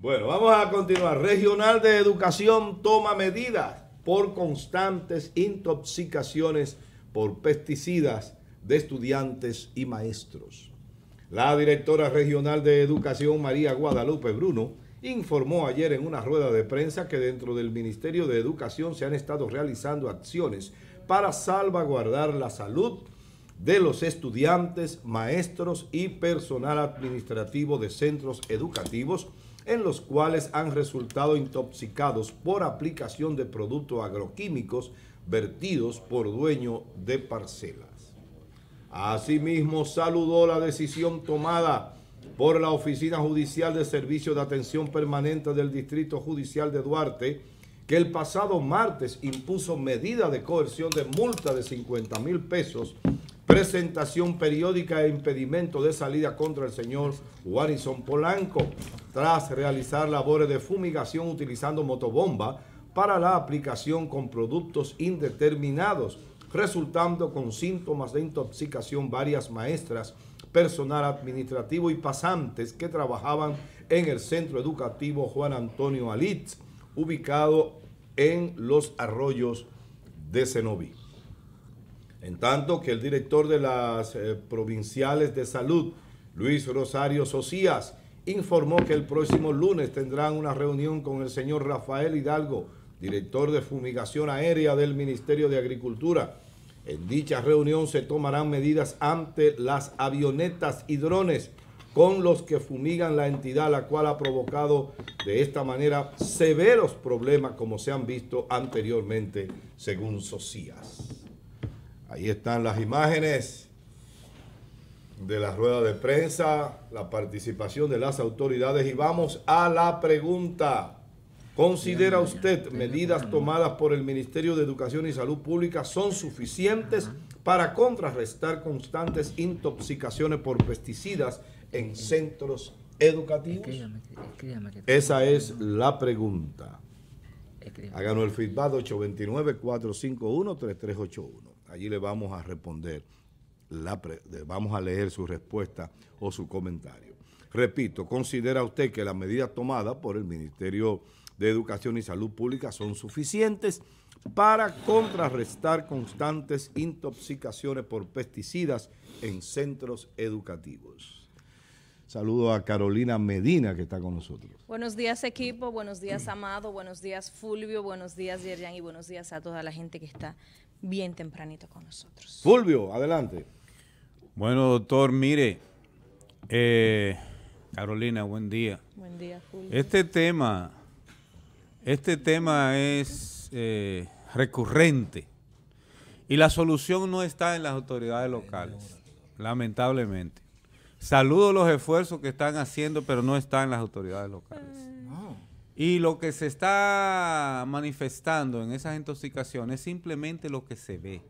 Bueno, vamos a continuar. Regional de Educación toma medidas por constantes intoxicaciones por pesticidas de estudiantes y maestros. La directora regional de Educación, María Guadalupe Bruno, informó ayer en una rueda de prensa que dentro del Ministerio de Educación se han estado realizando acciones para salvaguardar la salud de los estudiantes, maestros y personal administrativo de centros educativos en los cuales han resultado intoxicados por aplicación de productos agroquímicos vertidos por dueño de parcelas. Asimismo, saludó la decisión tomada por la Oficina Judicial de Servicio de Atención Permanente del Distrito Judicial de Duarte, que el pasado martes impuso medida de coerción de multa de 50 mil pesos presentación periódica e impedimento de salida contra el señor Warison Polanco, tras realizar labores de fumigación utilizando motobomba para la aplicación con productos indeterminados, resultando con síntomas de intoxicación varias maestras, personal administrativo y pasantes que trabajaban en el Centro Educativo Juan Antonio Alitz, ubicado en Los Arroyos de Cenoví. En tanto que el director de las eh, provinciales de salud, Luis Rosario socías informó que el próximo lunes tendrán una reunión con el señor Rafael Hidalgo, director de fumigación aérea del Ministerio de Agricultura. En dicha reunión se tomarán medidas ante las avionetas y drones con los que fumigan la entidad, la cual ha provocado de esta manera severos problemas como se han visto anteriormente, según Socias. Ahí están las imágenes de la rueda de prensa, la participación de las autoridades y vamos a la pregunta. ¿Considera usted medidas tomadas por el Ministerio de Educación y Salud Pública son suficientes para contrarrestar constantes intoxicaciones por pesticidas en centros educativos? Esa es la pregunta. Háganos el feedback 829-451-3381. Allí le vamos a responder, la vamos a leer su respuesta o su comentario. Repito, ¿considera usted que las medidas tomadas por el Ministerio de Educación y Salud Pública son suficientes para contrarrestar constantes intoxicaciones por pesticidas en centros educativos? Saludo a Carolina Medina que está con nosotros. Buenos días equipo, buenos días Amado, buenos días Fulvio, buenos días Yerian y buenos días a toda la gente que está bien tempranito con nosotros. Fulvio, adelante. Bueno, doctor, mire, eh, Carolina, buen día. Buen día, Fulvio. Este tema, este tema es eh, recurrente y la solución no está en las autoridades locales, lamentablemente. Saludo los esfuerzos que están haciendo, pero no está en las autoridades locales. Eh, y lo que se está manifestando en esas intoxicaciones es simplemente lo que se ve.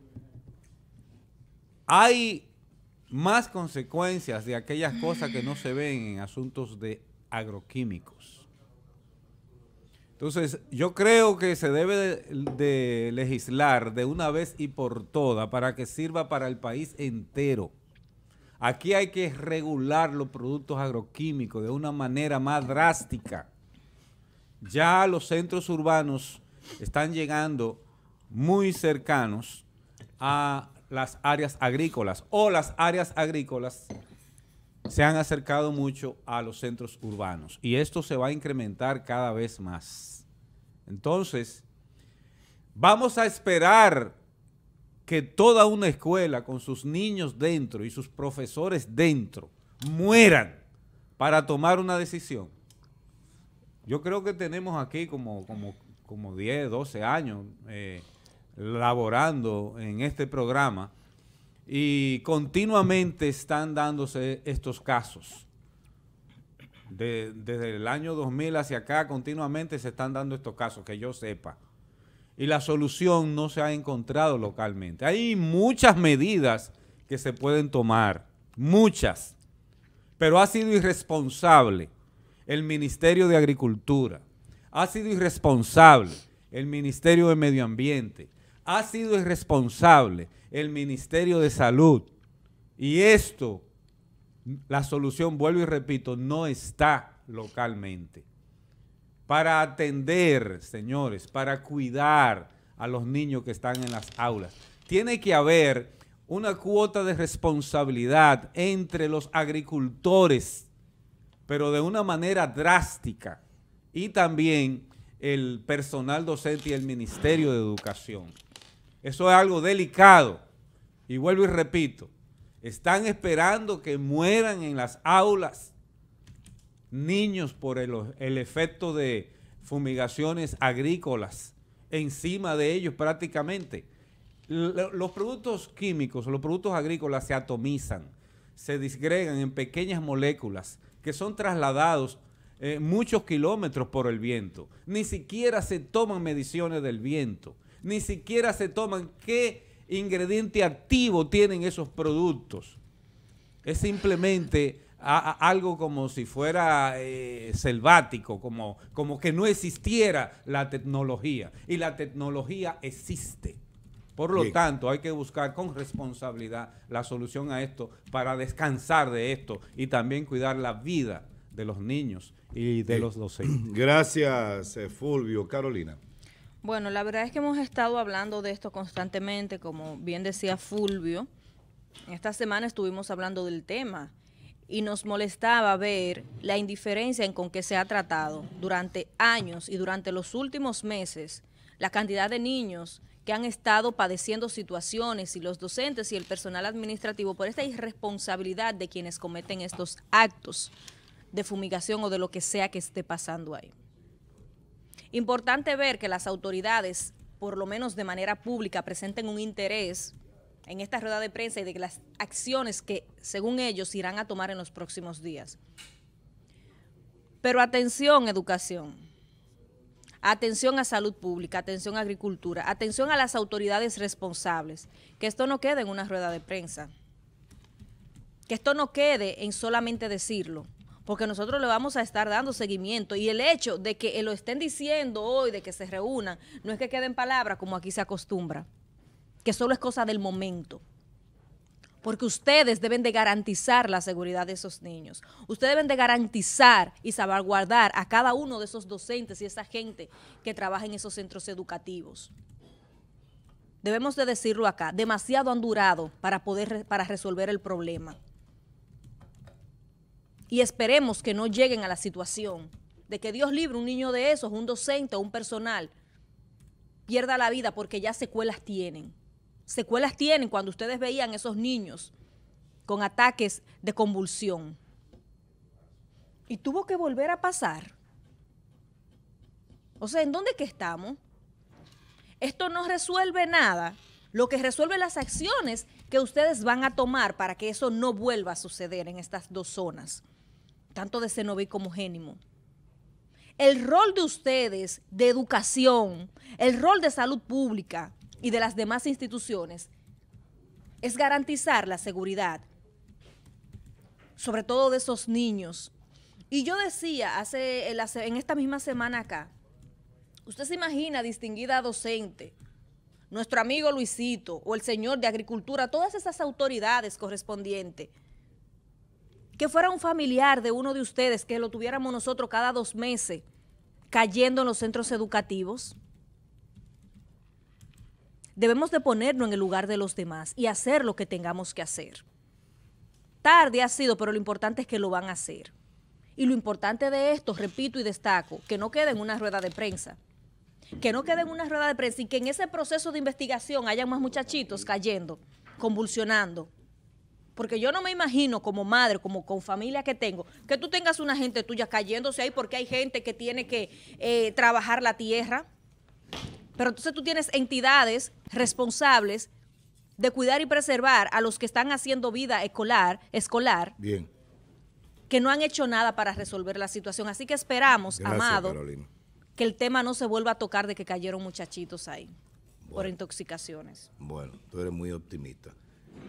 Hay más consecuencias de aquellas cosas que no se ven en asuntos de agroquímicos. Entonces, yo creo que se debe de, legislar de una vez y por todas para que sirva para el país entero. Aquí hay que regular los productos agroquímicos de una manera más drástica ya los centros urbanos están llegando muy cercanos a las áreas agrícolas o las áreas agrícolas se han acercado mucho a los centros urbanos y esto se va a incrementar cada vez más. Entonces, vamos a esperar que toda una escuela con sus niños dentro y sus profesores dentro mueran para tomar una decisión. Yo creo que tenemos aquí como, como, 10, 12 años eh, laborando en este programa y continuamente están dándose estos casos. desde el año 2000 hacia acá continuamente se están dando estos casos, que yo sepa. Y la solución no se ha encontrado localmente. Hay muchas medidas que se pueden tomar, muchas, pero ha sido irresponsable el Ministerio de Agricultura, ha sido irresponsable el Ministerio de Medio Ambiente, ha sido irresponsable el Ministerio de Salud. Y esto, la solución, vuelvo y repito, no está localmente. Para atender, señores, para cuidar a los niños que están en las aulas, tiene que haber una cuota de responsabilidad entre los agricultores pero de una manera drástica. Y también el personal docente y el Ministerio de Educación. Eso es algo delicado. Y vuelvo y repito, están esperando que mueran en las aulas niños por el, efecto de fumigaciones agrícolas encima de ellos prácticamente. Los productos químicos, los productos agrícolas se atomizan, se disgregan en pequeñas moléculas que son trasladados eh, muchos kilómetros por el viento. Ni siquiera se toman mediciones del viento. Ni siquiera se toman qué ingrediente activo tienen esos productos. Es simplemente algo como si fuera eh, selvático, como, como que no existiera la tecnología. Y la tecnología existe. Por lo tanto, hay que buscar con responsabilidad la solución a esto para descansar de esto y también cuidar la vida de los niños y de los docentes. Gracias, eh, Fulvio. Carolina. Bueno, la verdad es que hemos estado hablando de esto constantemente, como bien decía Fulvio. Esta semana estuvimos hablando del tema y nos molestaba ver la indiferencia en con que se ha tratado durante años y durante los últimos meses la cantidad de niños han estado padeciendo situaciones y los docentes y el personal administrativo por esta irresponsabilidad de quienes cometen estos actos de fumigación o de lo que sea que esté pasando ahí. Importante ver que las autoridades, por lo menos de manera pública, presenten un interés en esta rueda de prensa y de las acciones que, según ellos, irán a tomar en los próximos días. Pero atención, educación atención a salud pública, atención a agricultura, atención a las autoridades responsables, que esto no quede en una rueda de prensa, que esto no quede en solamente decirlo, porque nosotros le vamos a estar dando seguimiento y el hecho de que lo estén diciendo hoy, de que se reúnan, no es que queden palabras como aquí se acostumbra, que solo es cosa del momento porque ustedes deben de garantizar la seguridad de esos niños. Ustedes deben de garantizar y salvaguardar a cada uno de esos docentes y esa gente que trabaja en esos centros educativos. Debemos de decirlo acá, demasiado han durado para poder para resolver el problema. Y esperemos que no lleguen a la situación de que Dios libre un niño de esos, un docente o un personal, pierda la vida porque ya secuelas tienen secuelas tienen cuando ustedes veían esos niños con ataques de convulsión. Y tuvo que volver a pasar. O sea, ¿en dónde que estamos? Esto no resuelve nada. Lo que resuelve las acciones que ustedes van a tomar para que eso no vuelva a suceder en estas dos zonas, tanto de Cenoví como Génimo. El rol de ustedes de educación, el rol de salud pública, y de las demás instituciones es garantizar la seguridad, sobre todo de esos niños. Y yo decía hace, en esta misma semana acá, usted se imagina distinguida docente, nuestro amigo Luisito o el señor de Agricultura, todas esas autoridades correspondientes, que fuera un familiar de uno de ustedes, que lo tuviéramos nosotros cada dos meses cayendo en los centros educativos. Debemos de ponernos en el lugar de los demás y hacer lo que tengamos que hacer. Tarde ha sido, pero lo importante es que lo van a hacer. Y lo importante de esto, repito y destaco, que no quede en una rueda de prensa. Que no quede en una rueda de prensa y que en ese proceso de investigación hayan más muchachitos cayendo, convulsionando. Porque yo no me imagino como madre, como con familia que tengo, que tú tengas una gente tuya cayéndose ahí porque hay gente que tiene que eh, trabajar la tierra, pero entonces tú tienes entidades responsables de cuidar y preservar a los que están haciendo vida escolar, escolar. Que no han hecho nada para resolver la situación. Así que esperamos, Amado, que el tema no se vuelva a tocar de que cayeron muchachitos ahí por intoxicaciones. Bueno, tú eres muy optimista.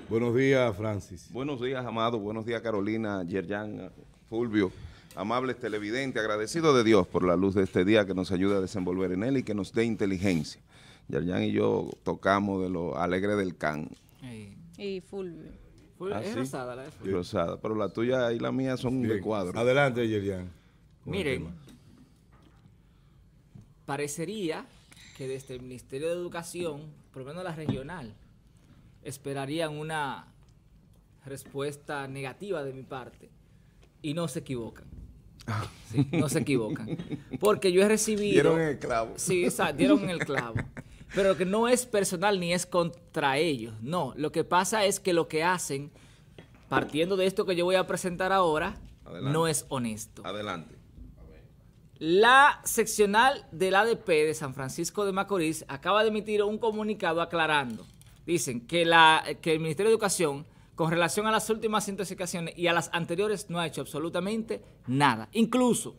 Buenos días, Francis. Buenos días, Amado. Buenos días, Carolina, Yerjan, Fulvio amables televidentes, agradecido de Dios por la luz de este día que nos ayuda a desenvolver en él y que nos dé inteligencia. Yerjan y yo tocamos de lo alegre del can. Y Fulvio. Ah, es rosada la de Fulvio. pero la tuya y la mía son de cuadro. Adelante, Yerjan. Miren, parecería que desde el Ministerio de Educación, por lo menos la regional, esperarían una respuesta negativa de mi parte y no se equivocan. Ah. no se equivocan. Porque yo he recibido... Dieron en el clavo. Sí, dieron en el clavo. Pero que no es personal ni es contra ellos. No, lo que pasa es que lo que hacen, partiendo de esto que yo voy a presentar ahora, no es honesto. Adelante. La seccional del ADP de San Francisco de Macorís acaba de emitir un comunicado aclarando. Dicen que, la, que el Ministerio de Educación con relación a las últimas intoxicaciones y a las anteriores no ha hecho absolutamente nada. Incluso,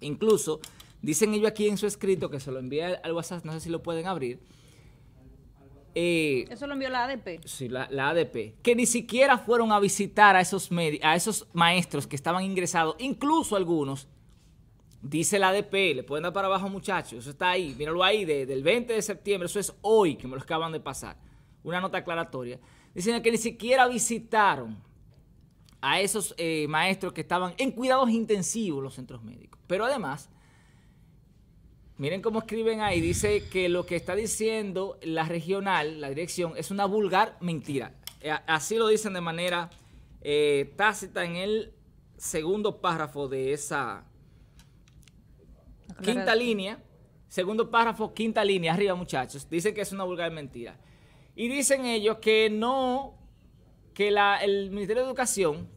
incluso, dicen ellos aquí en su escrito que se lo envía al WhatsApp, no sé si lo pueden abrir. Eh, eso lo envió la ADP. Sí, la, ADP. Que ni siquiera fueron a visitar a esos, a esos maestros que estaban ingresados, incluso algunos Dice la ADP, le pueden dar para abajo muchachos, eso está ahí, míralo ahí, del 20 de septiembre, eso es hoy que me lo acaban de pasar una nota aclaratoria, dicen que ni siquiera visitaron a esos eh, maestros que estaban en cuidados intensivos los centros médicos. Pero además, miren cómo escriben ahí, dice que lo que está diciendo la regional, la dirección, es una vulgar mentira. Eh, así lo dicen de manera eh, tácita en el segundo párrafo de esa quinta línea. Segundo párrafo, quinta línea, arriba muchachos. Dice que es una vulgar mentira. Y dicen ellos que no, que el Ministerio de Educación,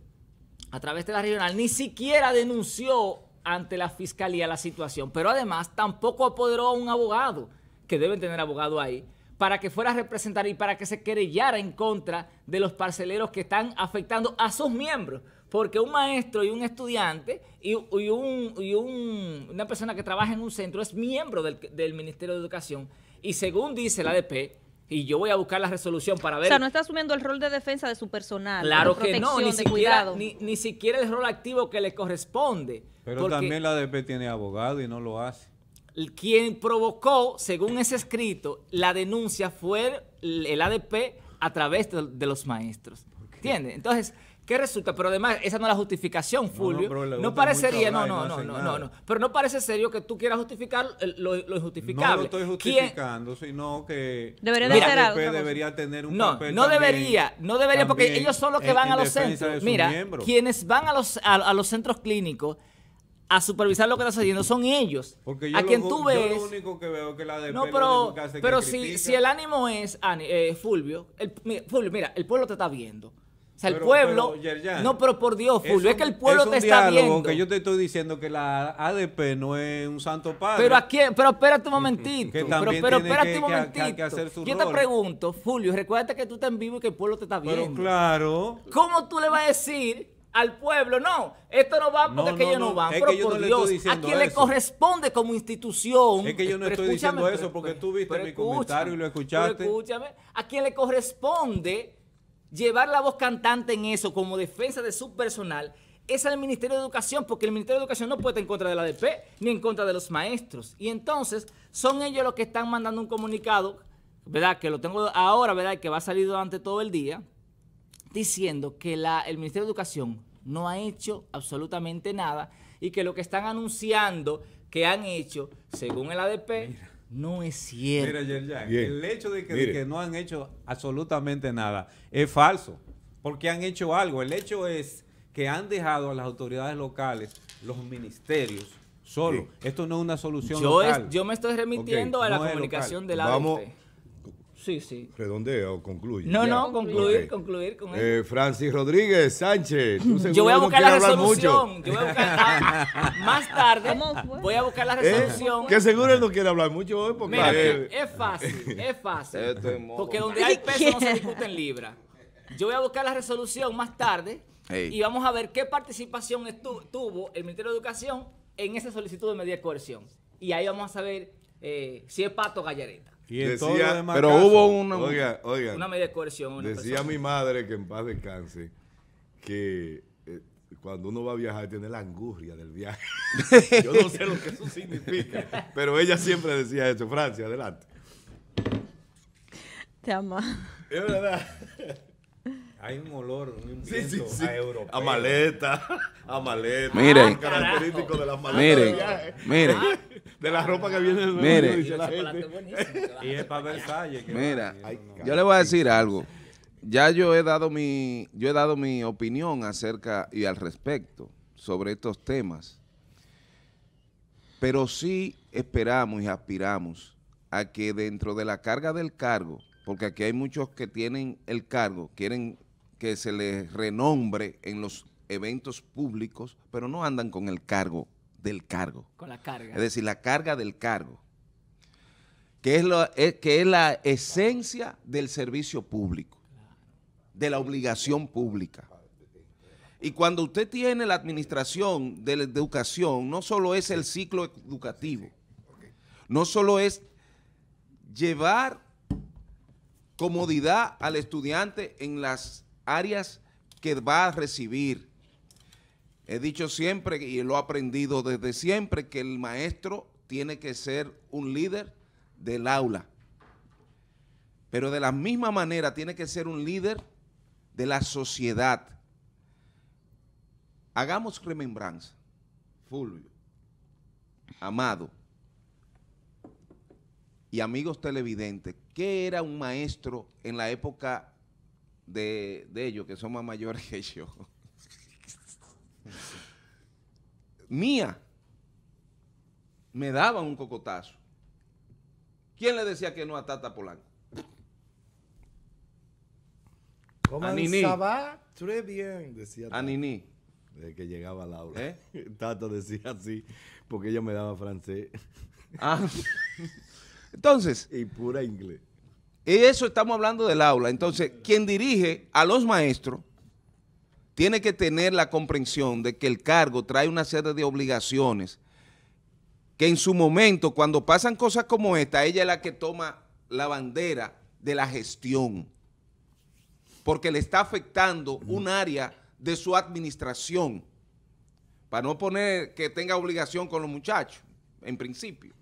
a través de la regional, ni siquiera denunció ante la fiscalía la situación, pero además tampoco apoderó a un abogado, que deben tener abogado ahí, para que fuera a representar y para que se querellara en contra de los parceleros que están afectando a sus miembros. Porque un maestro y un estudiante y, una persona que trabaja en un centro es miembro del, del Ministerio de Educación y según dice la ADP, y yo voy a buscar la resolución para ver. O sea, no está asumiendo el rol de defensa de su personal. Claro que no, ni siquiera, ni, siquiera el rol activo que le corresponde. Pero también la DP tiene abogado y no lo hace. Quien provocó, según ese escrito, la denuncia fue el ADP a través de, de los maestros. ¿Entiendes? Entonces, ¿Qué resulta? Pero además, esa no es la justificación, Fulvio. No, parecería, no, no, no, no, no, Pero no parece serio que tú quieras justificar lo, injustificable. No lo estoy justificando, sino que debería, la ADP debería tener un no, papel No, no debería, no debería, porque ellos son los que van a los centros. Mira, quienes van a los, a, los centros clínicos a supervisar lo que está sucediendo son ellos. a quien tú ves. único que veo que la No, pero, pero si, si el ánimo es, eh, Fulvio, Fulvio, mira, el pueblo te está viendo. O sea, el pueblo. no, pero por Dios, Fulvio, es, que el pueblo es un te está viendo. Que yo te estoy diciendo que la ADP no es un santo padre. Pero aquí, pero espérate un momentito. Que pero, pero espérate un momentito. yo te pregunto, Fulvio, recuérdate que tú estás en vivo y que el pueblo te está viendo. Pero claro. ¿Cómo tú le vas a decir al pueblo, no, esto no va porque ellos no, van. pero por Dios, a quien le corresponde como institución. Es que yo no estoy diciendo eso porque tú viste mi comentario y lo escuchaste. escúchame, a quien le corresponde llevar la voz cantante en eso como defensa de su personal es al Ministerio de Educación, porque el Ministerio de Educación no puede estar en contra de la ADP ni en contra de los maestros. Y entonces son ellos los que están mandando un comunicado, ¿verdad? Que lo tengo ahora, ¿verdad? Que va a salir durante todo el día, diciendo que la, el Ministerio de Educación no ha hecho absolutamente nada y que lo que están anunciando que han hecho, según el ADP, no es cierto. Mira, el hecho de que, no han hecho absolutamente nada es falso, porque han hecho algo. El hecho es que han dejado a las autoridades locales, los ministerios, solo. Esto no es una solución yo local. yo me estoy remitiendo a la comunicación de la Sí, sí. ¿Redondea o concluye? No, no, concluir, concluir con eso. Eh, Francis Rodríguez Sánchez, Yo voy a buscar la resolución. Yo voy a buscar, ah, más tarde voy a buscar la ¿Eh? resolución. Que seguro él no quiere hablar mucho hoy porque... Mira, es fácil, es fácil. porque donde hay peso no se discute en libra. Yo voy a buscar la resolución más tarde y vamos a ver qué participación tuvo el Ministerio de Educación en esa solicitud de medida de coerción. Y ahí vamos a saber eh, si es pato o gallareta. Y decía, pero hubo una, media coerción. decía mi madre que en paz descanse que eh, cuando uno va a viajar tiene la angustia del viaje. Yo no sé lo que eso significa, pero ella siempre decía eso. Francia, adelante. Te amo. Es verdad. Hay un olor, un sí, a europeo. A maleta, a maleta. Miren. característico de las maletas Miren, de miren. De la ropa que viene. mundo, Y, la y es para Versalles. Mira, yo le voy a decir algo. Ya yo he dado mi, yo he dado mi opinión acerca y al respecto sobre estos temas. Pero sí esperamos y aspiramos a que dentro de la carga del cargo, porque aquí hay muchos que tienen el cargo, quieren que se les renombre en los eventos públicos, pero no andan con el cargo del cargo. Con la carga. Es decir, la carga del cargo, que es, lo, eh, que es la esencia del servicio público, de la obligación pública. Y cuando usted tiene la administración de la educación, no solo es el ciclo educativo, no solo es llevar comodidad al estudiante en las áreas que va a recibir. He dicho siempre, y lo he aprendido desde siempre, que el maestro tiene que ser un líder del aula. Pero de la misma manera tiene que ser un líder de la sociedad. Hagamos remembranza. Fulvio, Amado y amigos televidentes, ¿qué era un maestro en la época de, ellos, que son más mayores que yo. Mía me daban un cocotazo. ¿Quién le decía que no a Tata Polanco? estaba Tres bien, A Nini. Desde que llegaba ¿Eh? Laura. aula. Tata decía así, porque ella me daba francés. Ah. Entonces. Y pura inglés. Eso estamos hablando del aula. Entonces, quien dirige a los maestros tiene que tener la comprensión de que el cargo trae una serie de obligaciones que en su momento, cuando pasan cosas como esta, ella es la que toma la bandera de la gestión, porque le está afectando un área de su administración, para no poner que tenga obligación con los muchachos, en principio.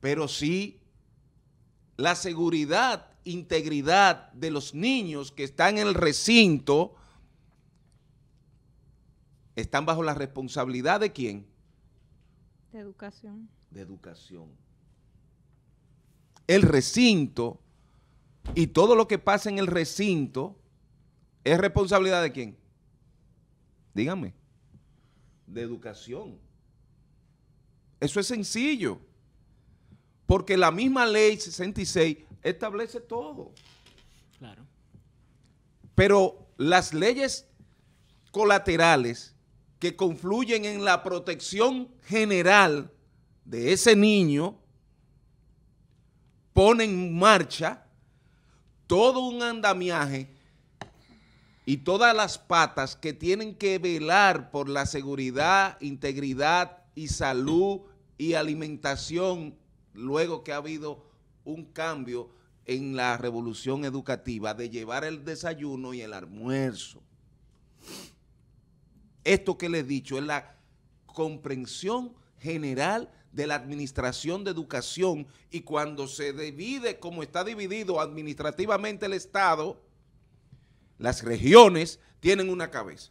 Pero sí la seguridad, integridad de los niños que están en el recinto, están bajo la responsabilidad de quién? De educación. De educación. El recinto y todo lo que pasa en el recinto es responsabilidad de quién? Dígame. De educación. Eso es sencillo. Porque la misma ley 66 establece todo. Claro. Pero las leyes colaterales que confluyen en la protección general de ese niño ponen en marcha todo un andamiaje y todas las patas que tienen que velar por la seguridad, integridad y salud y alimentación luego que ha habido un cambio en la revolución educativa de llevar el desayuno y el almuerzo. Esto que le he dicho es la comprensión general de la administración de educación y cuando se divide como está dividido administrativamente el Estado, las regiones tienen una cabeza,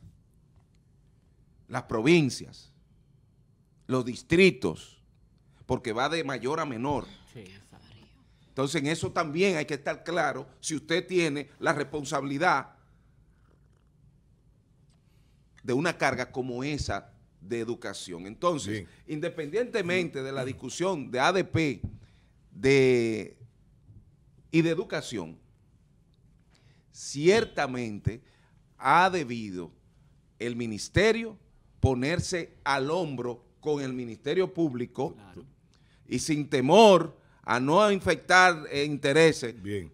las provincias, los distritos, porque va de mayor a menor. Entonces en eso también hay que estar claro si usted tiene la responsabilidad de una carga como esa de educación. Entonces, independientemente de la discusión de ADP y de educación, ciertamente ha debido el ministerio ponerse al hombro con el ministerio público claro y sin temor a no infectar eh, intereses, Bien.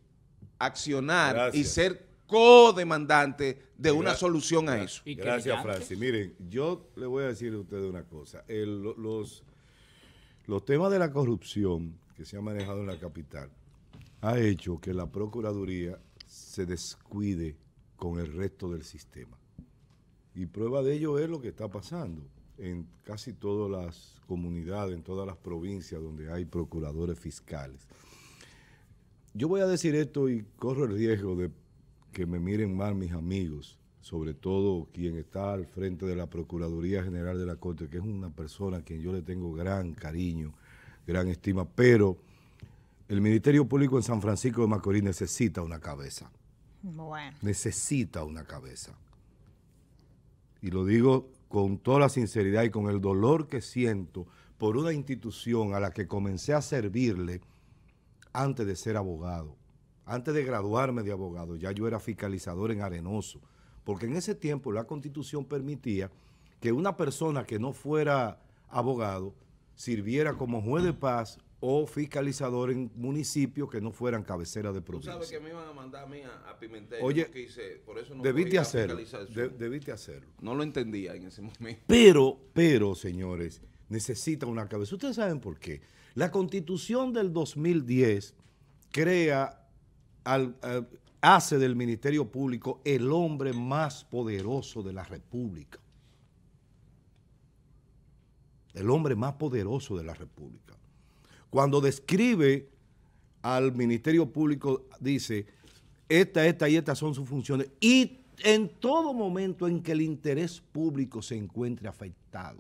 accionar y ser co-demandante de una solución a eso. Gracias, Francis. Miren, yo le voy a decir a ustedes una cosa. los, los temas de la corrupción que se ha manejado en la capital ha hecho que la Procuraduría se descuide con el resto del sistema. Y prueba de ello es lo que está pasando en casi todas las comunidad, en todas las provincias donde hay procuradores fiscales. Yo voy a decir esto y corro el riesgo de que me miren mal mis amigos, sobre todo quien está al frente de la Procuraduría General de la Corte, que es una persona a quien yo le tengo gran cariño, gran estima, pero el Ministerio Público en San Francisco de Macorís necesita una cabeza. Bueno. Necesita una cabeza. Y lo digo con toda la sinceridad y con el dolor que siento por una institución a la que comencé a servirle antes de ser abogado. Antes de graduarme de abogado, ya yo era fiscalizador en Arenoso, porque en ese tiempo la constitución permitía que una persona que no fuera abogado sirviera como juez de paz o fiscalizador en municipios que no fueran cabecera de provincia. Tú sabes que me iban a mandar a a, Pimentel. Oye, hice, por eso no debiste hacerlo. debiste hacerlo. No lo entendía en ese momento. Pero, pero, señores, necesita una cabeza. Ustedes saben por qué. La constitución del 2010 crea, hace del Ministerio Público el hombre más poderoso de la República. El hombre más poderoso de la República. Cuando describe al Ministerio Público, dice, esta, esta y estas son sus funciones. Y en todo momento en que el interés público se encuentre afectado.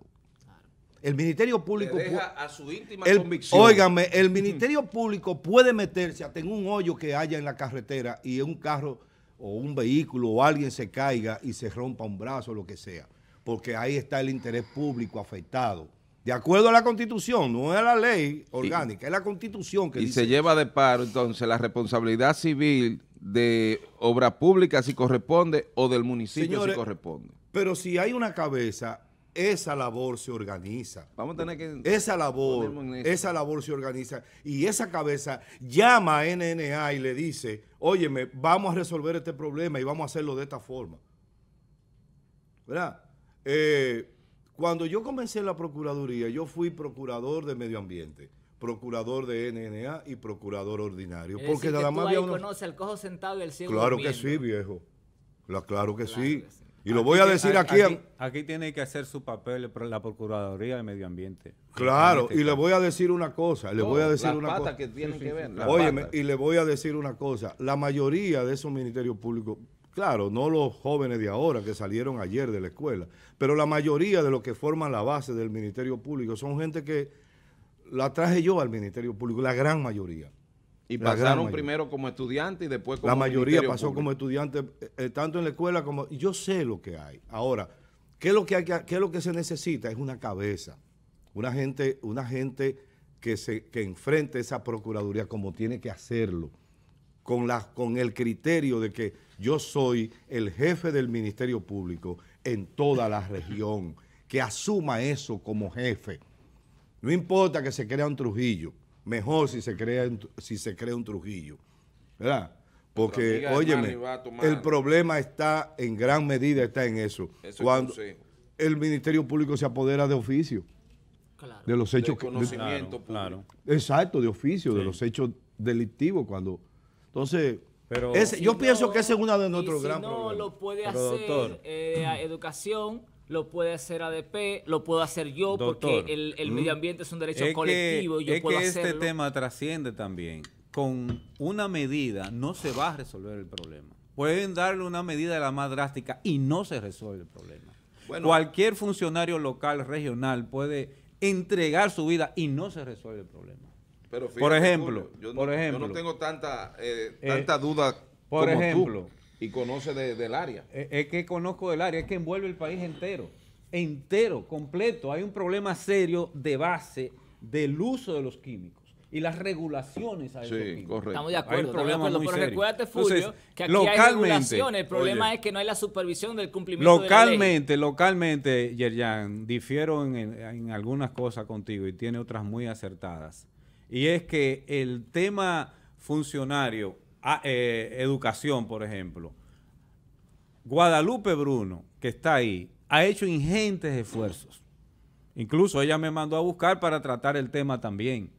El Ministerio Público... a su íntima el, convicción. Óigame, el Ministerio Público puede meterse hasta en un hoyo que haya en la carretera y un carro o un vehículo o alguien se caiga y se rompa un brazo o lo que sea, porque ahí está el interés público afectado. De acuerdo a la constitución, no es la ley orgánica, es la constitución que dice. Y se lleva de paro entonces la responsabilidad civil de obra pública si corresponde o del municipio si corresponde. Pero si hay una cabeza, esa labor se organiza. Vamos a tener que... Esa labor, esa labor se organiza. Y esa cabeza llama a NNA y le dice, óyeme, vamos a resolver este problema y vamos a hacerlo de esta forma. ¿Verdad? Eh, cuando yo comencé la Procuraduría, yo fui procurador de medio ambiente, procurador de NNA y procurador ordinario. porque nada más ahí había uno... cojo sentado y el ciego Claro que sí, viejo. claro que sí. Y lo voy a decir aquí, aquí, tiene que hacer su papel la Procuraduría de Medio Ambiente. Claro, este y le voy a decir una cosa. Le voy a decir una cosa. que tienen que ver. y le voy a decir una cosa. La mayoría de esos ministerios públicos Claro, no los jóvenes de ahora que salieron ayer de la escuela, pero la mayoría de los que forman la base del Ministerio Público son gente que la traje yo al Ministerio Público, la gran mayoría. Y pasaron primero como estudiante y después como La mayoría pasó como estudiante, eh, eh, tanto en la escuela como... Yo sé lo que hay. Ahora, ¿qué es lo que, hay que, lo que se necesita? Es una cabeza, una gente, una gente que, se, que enfrente esa Procuraduría como tiene que hacerlo, con, con el criterio de que yo soy el jefe del Ministerio Público en toda la región. Que asuma eso como jefe. No importa que se crea un Trujillo. Mejor si se crea, si se crea un Trujillo. ¿Verdad? Porque, óyeme, el problema está, en gran medida está en eso. Cuando el Ministerio Público se apodera de oficio. De los hechos... De conocimiento claro, Exacto, de oficio, de los hechos delictivos. cuando Entonces, pero, yo pienso que ese es uno de nuestros grandes. no lo puede hacer eh, educación, lo puede hacer ADP, lo puedo hacer yo, porque el, mm. medio ambiente es un derecho colectivo. y yo es que este tema trasciende también. Con una medida no se va a resolver el problema. Pueden darle una medida de la más drástica y no se resuelve el problema. Cualquier funcionario local, regional, puede entregar su vida y no se resuelve el problema por ejemplo, yo, por no, ejemplo, yo no tengo tanta, eh, eh, tanta duda por ejemplo, y conoce del área. Eh, es, que conozco del área, es que envuelve el país entero, entero, completo. Hay un problema serio de base del uso de los químicos. Y las regulaciones a correcto. Estamos de acuerdo, Pero recuérdate, Fulvio, que aquí hay regulaciones. El problema es que no hay la supervisión del cumplimiento localmente, de la Localmente, Yerjan, difiero en algunas cosas contigo y tiene otras muy acertadas y es que el tema funcionario, ah, eh, educación, por ejemplo, Guadalupe Bruno, que está ahí, ha hecho ingentes esfuerzos. Incluso ella me mandó a buscar para tratar el tema también.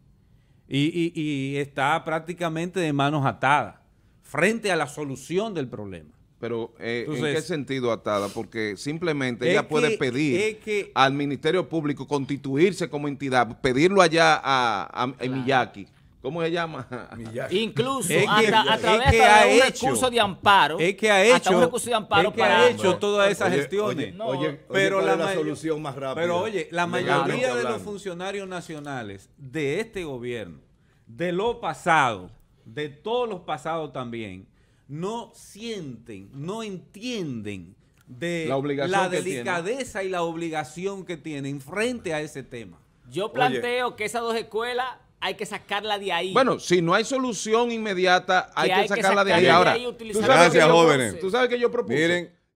y está prácticamente de manos atadas frente a la solución del problema. Pero eh, ¿en qué sentido atada? Porque simplemente ella puede pedir al Ministerio Público constituirse como entidad, pedirlo allá a, a, Miyaki. ¿Cómo se llama? Miyaki. Incluso a, través de un recurso de amparo. Es que ha hecho. Hasta un recurso de que ha hecho todas esas gestiones. pero la, solución más rápida. Pero oye, la mayoría de los funcionarios nacionales de este gobierno, de lo pasado, de todos los pasados también, no sienten, no entienden de la, delicadeza y la obligación que tienen frente a ese tema. Yo planteo que esas dos escuelas hay que sacarla de ahí. Bueno, si no hay solución inmediata, hay que, sacarla, de ahí, ahora. Gracias, jóvenes. Tú sabes que yo propuse.